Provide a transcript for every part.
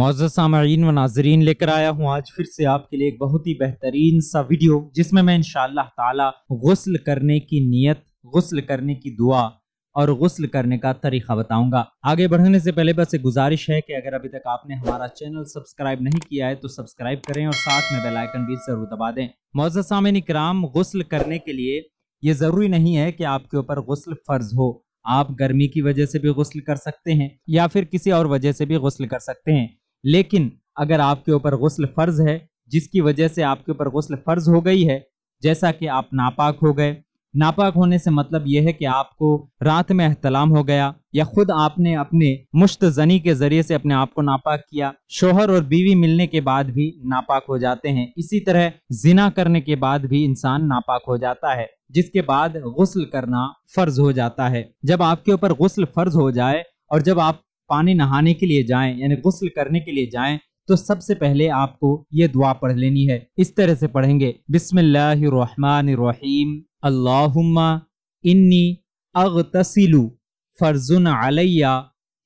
मौजूद सामीन व नाजरीन लेकर आया हूँ आज फिर से आपके लिए एक बहुत ही बेहतरीन सा वीडियो जिसमें मैं इन ताला गसल करने की नीयत गसल करने की दुआ और गसल करने का तरीका बताऊंगा आगे बढ़ने से पहले बस एक गुजारिश है कि अगर अभी तक आपने हमारा चैनल सब्सक्राइब नहीं किया है तो सब्सक्राइब करें और साथ में बेलाइकन भी जरूर दबा दें मौजूद सामिन कराम गसल करने के लिए ये ज़रूरी नहीं है कि आपके ऊपर गसल फ़र्ज हो आप गर्मी की वजह से भी गसल कर सकते हैं या फिर किसी और वजह से भी गसल कर सकते हैं लेकिन अगर आपके ऊपर गसल फ़र्ज है जिसकी वजह से आपके ऊपर गसल फ़र्ज हो गई है जैसा कि आप नापाक हो गए नापाक होने से मतलब यह है कि आपको रात में अहतलाम हो गया या खुद आपने अपने मुश्त जनी के जरिए से अपने आप को नापाक किया शोहर और बीवी मिलने के बाद भी नापाक हो जाते हैं इसी तरह जिना करने के बाद भी इंसान नापाक हो जाता है जिसके बाद गसल करना फर्ज हो जाता है जब आपके ऊपर गसल फर्ज हो जाए और जब आप पानी नहाने के लिए जाएं यानी गुस्ल करने के लिए जाएं तो सबसे पहले आपको ये दुआ पढ़ लेनी है इस तरह से पढ़ेंगे बिस्मिल्लाहिर्रहमानिर्रहीम अल्लाहुम्मा इन्नी अगतसिलु फर्जुन अलैया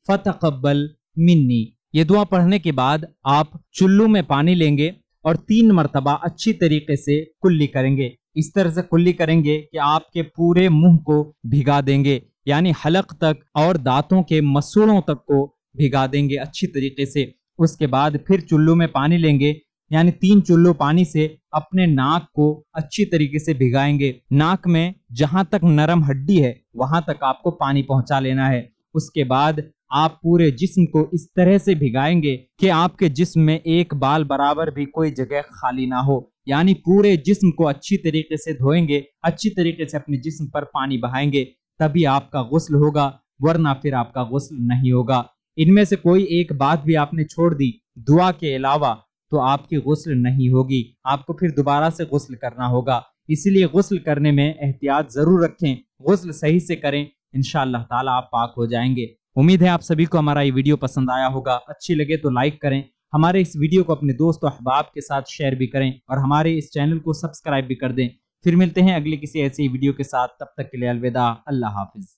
फ़तकबल मिन्नी ये दुआ पढ़ने के बाद आप चुल्लू में पानी लेंगे और तीन मरतबा अच्छी तरीके से कुल्ली करेंगे इस तरह से कुल्ली करेंगे कि आपके पूरे मुंह को भिगा देंगे यानी हलक तक और दांतों के मसूड़ों तक को भिगा देंगे अच्छी तरीके से उसके बाद फिर चुल्लू में पानी लेंगे यानी तीन चुल्लू पानी से अपने नाक को अच्छी तरीके से भिगाएंगे नाक में जहां तक नरम हड्डी है वहां तक आपको पानी पहुंचा लेना है उसके बाद आप पूरे जिस्म को इस तरह से भिगाएंगे कि आपके जिस्म में एक बाल बराबर भी कोई जगह खाली ना हो यानी पूरे जिस्म को अच्छी तरीके से धोएंगे अच्छी तरीके से अपने जिस्म पर पानी बहाएंगे तभी आपका गस्ल होगा वरना फिर आपका गस्ल नहीं होगा इनमें से कोई एक बात भी आपने छोड़ दी दुआ के अलावा तो आपकी गसल नहीं होगी आपको फिर दोबारा से गसल करना होगा इसीलिए गसल करने में एहतियात ज़रूर रखें गसल सही से करें इन ताला आप पाक हो जाएंगे उम्मीद है आप सभी को हमारा ये वीडियो पसंद आया होगा अच्छी लगे तो लाइक करें हमारे इस वीडियो को अपने दोस्त और अहबाब के साथ शेयर भी करें और हमारे इस चैनल को सब्सक्राइब भी कर दें फिर मिलते हैं अगले किसी ऐसी वीडियो के साथ तब तक के लिए अलविदा अल्लाह हाफिज़